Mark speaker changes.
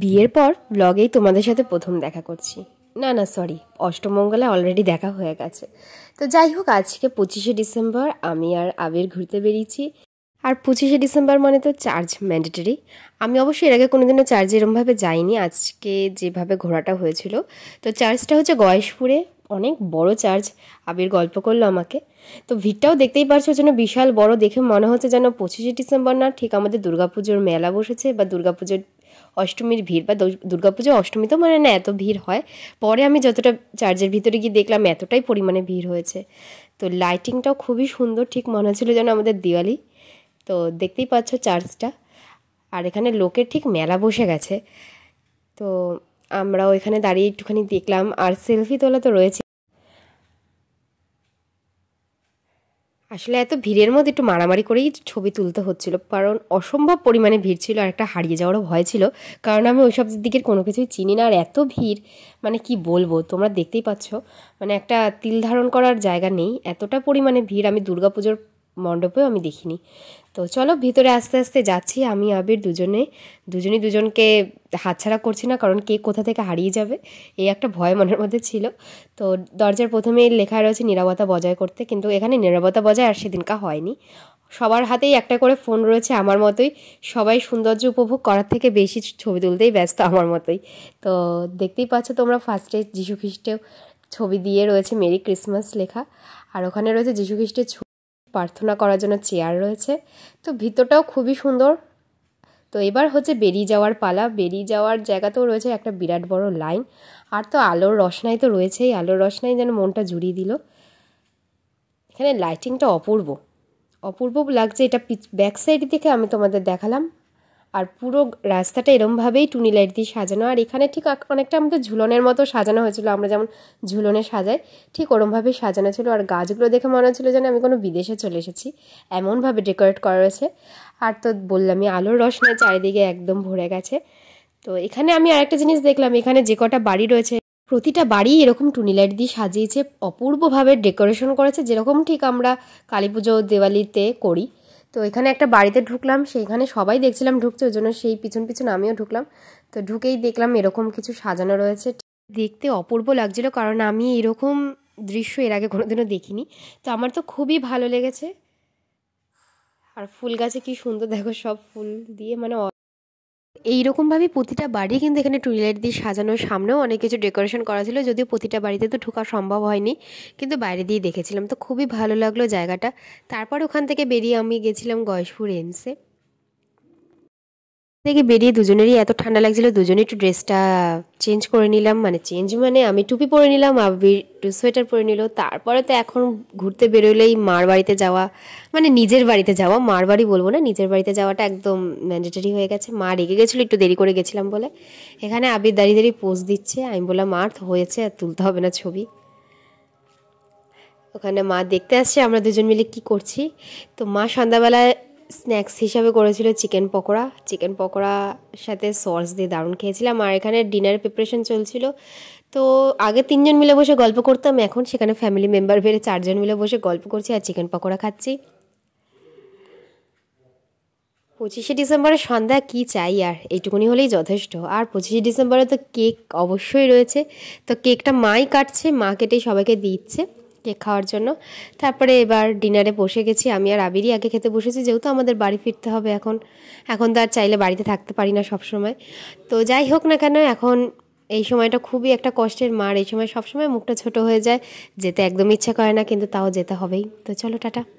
Speaker 1: বিয়ের পর ব্লগেই তোমাদের সাথে প্রথম দেখা করছি না না সরি অষ্টমঙ্গলে অলরেডি দেখা হয়ে গেছে তো যাই হোক আজকে পঁচিশে ডিসেম্বর আমি আর আবির ঘুরতে বেরিয়েছি আর পঁচিশে ডিসেম্বর মানে তো চার্জ ম্যান্ডেটরি আমি অবশ্যই এর আগে কোনোদিনও চার্জ এরমভাবে যাইনি আজকে যেভাবে ঘোরাটা হয়েছিল তো চার্জটা হচ্ছে গয়েশপুরে অনেক বড় চার্জ আবির গল্প করলো আমাকে তো ভিড়টাও দেখতেই পারছো যেন বিশাল বড় দেখে মনে হচ্ছে যেন পঁচিশে ডিসেম্বর না ঠিক আমাদের দুর্গাপুজোর মেলা বসেছে বা দুর্গাপুজোর অষ্টমীর ভিড় বা দুর্গাপুজো অষ্টমী তো মানে না এত ভিড় হয় পরে আমি যতটা চার্জের ভিতরে গিয়ে দেখলাম এতটাই পরিমাণে ভিড় হয়েছে তো লাইটিংটাও খুবই সুন্দর ঠিক মনে হচ্ছিলো যেন আমাদের দিওয়ালি তো দেখতেই পাচ্ছ চার্জটা আর এখানে লোকের ঠিক মেলা বসে গেছে তো আমরাও এখানে দাঁড়িয়ে একটুখানি দেখলাম আর সেলফি তোলা তো রয়েছে আসলে এত ভিড়ের মধ্যে একটু মারামারি করেই ছবি তুলতে হচ্ছিল কারণ অসম্ভব পরিমাণে ভিড় ছিল আর একটা হারিয়ে যাওয়ারও ভয় ছিল কারণ আমি ওই সব দিকের কোনো কিছুই চিনি না আর এত ভিড় মানে কি বলবো তোমরা দেখতেই পাচ্ছ মানে একটা তিল ধারণ করার জায়গা নেই এতটা পরিমাণে ভিড় আমি দুর্গাপুজোর মণ্ডপেও আমি দেখিনি তো চলো ভিতরে আস্তে আস্তে যাচ্ছি আমি আবির দুজনে দুজনেই দুজনকে হাতছাড়া করছি না কারণ কে কোথা থেকে হারিয়ে যাবে এই একটা ভয় মনের মধ্যে ছিল তো দরজার প্রথমে লেখা রয়েছে নিরাপত্তা বজায় করতে কিন্তু এখানে নিরাপত্তা বজায় আর সেদিনকা হয়নি সবার হাতেই একটা করে ফোন রয়েছে আমার মতোই সবাই সৌন্দর্য উপভোগ করার থেকে বেশি ছবি তুলতেই ব্যস্ত আমার মতোই তো দেখতেই পাচ্ছ তোমরা ফার্স্টে যীশু খ্রিস্টেও ছবি দিয়ে রয়েছে মেরি ক্রিসমাস লেখা আর ওখানে রয়েছে যীশু খ্রিস্টের প্রার্থনা করার জন্য চেয়ার রয়েছে তো ভিতরটাও খুবই সুন্দর তো এবার হচ্ছে বেরিয়ে যাওয়ার পালা বেরিয়ে যাওয়ার জায়গাতেও রয়েছে একটা বিরাট বড় লাইন আর তো আলোর রসনাই তো রয়েছেই আলোর রসনাই যেন মনটা জুড়িয়ে দিল এখানে লাইটিংটা অপূর্ব অপূর্ব লাগছে এটা পিচ ব্যাক সাইড থেকে আমি তোমাদের দেখালাম আর পুরো রাস্তাটা এরমভাবেই টুনি লাইট দিয়ে সাজানো আর এখানে ঠিক অনেকটা আমাদের ঝুলনের মতো সাজানো হয়েছিল আমরা যেমন ঝুলনে সাজাই ঠিক ওরমভাবেই সাজানো ছিল আর গাছগুলো দেখে মনে হচ্ছিলো যেন আমি কোনো বিদেশে চলে এসেছি এমনভাবে ডেকোরেট করা রয়েছে আর তো বললামই আলোর রসনে চারিদিকে একদম ভরে গেছে তো এখানে আমি আরেকটা জিনিস দেখলাম এখানে যে কটা বাড়ি রয়েছে প্রতিটা বাড়ি এরকম টুনি লাইট দিয়ে সাজিয়েছে অপূর্বভাবে ডেকোরেশন করেছে যেরকম ঠিক আমরা কালী পুজো দেওয়ালিতে করি তো এখানে একটা বাড়িতে ঢুকলাম সেইখানে সবাই দেখছিলাম ঢুকছে ওই জন্য সেই পিছন পিছন আমিও ঢুকলাম তো ঢুকেই দেখলাম এরকম কিছু সাজানো রয়েছে দেখতে অপূর্ব লাগছিল কারণ আমি এরকম দৃশ্য এর আগে কোনোদিনও দেখিনি তো আমার তো খুবই ভালো লেগেছে আর ফুল গাছে কি সুন্দর দেখো সব ফুল দিয়ে মানে এইরকমভাবে প্রতিটা বাড়ি কিন্তু এখানে টুইলাইট দিয়ে সাজানো সামনেও অনেক কিছু ডেকোরেশন করা ছিল যদিও প্রতিটা বাড়িতে তো ঢোকা সম্ভব হয়নি কিন্তু বাইরে দিয়ে দেখেছিলাম তো খুবই ভালো লাগলো জায়গাটা তারপর ওখান থেকে বেরিয়ে আমি গেছিলাম গয়েশপুর এমসে থেকে বেরিয়ে দুজনেরই এত ঠান্ডা লাগছিল দুজনে একটু ড্রেসটা চেঞ্জ করে নিলাম মানে চেঞ্জ মানে আমি টুপি পরে নিলাম আবির একটু সোয়েটার পরে নিল তারপরে তো এখন ঘুরতে বেরোলেই মার বাড়িতে যাওয়া মানে নিজের বাড়িতে যাওয়া মার বাড়ি বলবো না নিজের বাড়িতে যাওয়াটা একদম ম্যান্ডেটারি হয়ে গেছে মা রেগে গেছিলো একটু দেরি করে গেছিলাম বলে এখানে আবির দাঁড়িয়ে দাঁড়িয়ে পোজ দিচ্ছে আমি বললাম মার হয়েছে আর তুলতে হবে না ছবি ওখানে মা দেখতে আসছে আমরা দুজন মিলে কি করছি তো মা সন্ধ্যাবেলায় স্ন্যাক্স হিসাবে করেছিল চিকেন পকোড়া চিকেন পকোড়া সাথে সস দিয়ে দারুণ খেয়েছিলাম আর এখানে ডিনার প্রিপারেশন চলছিল তো আগে তিনজন মিলে বসে গল্প করতাম এখন সেখানে ফ্যামিলি মেম্বার বেড়ে চারজন মিলে বসে গল্প করছি আর চিকেন পকোড়া খাচ্ছি পঁচিশে ডিসেম্বরের সন্ধ্যা কি চাই আর এইটুকুনি হলেই যথেষ্ট আর পঁচিশে ডিসেম্বরে তো কেক অবশ্যই রয়েছে তো কেকটা মাই কাটছে মা কেটে সবাইকে দিচ্ছে কেক খাওয়ার জন্য তারপরে এবার ডিনারে বসে গেছি আমি আর আবিরই আগে খেতে বসেছি যেহেতু আমাদের বাড়ি ফিরতে হবে এখন এখন তো আর চাইলে বাড়িতে থাকতে পারি না সবসময় তো যাই হোক না কেন এখন এই সময়টা খুবই একটা কষ্টের মার এই সময় সবসময় মুখটা ছোট হয়ে যায় যেতে একদম ইচ্ছে করে না কিন্তু তাও যেতে হবেই তো চলো টাটা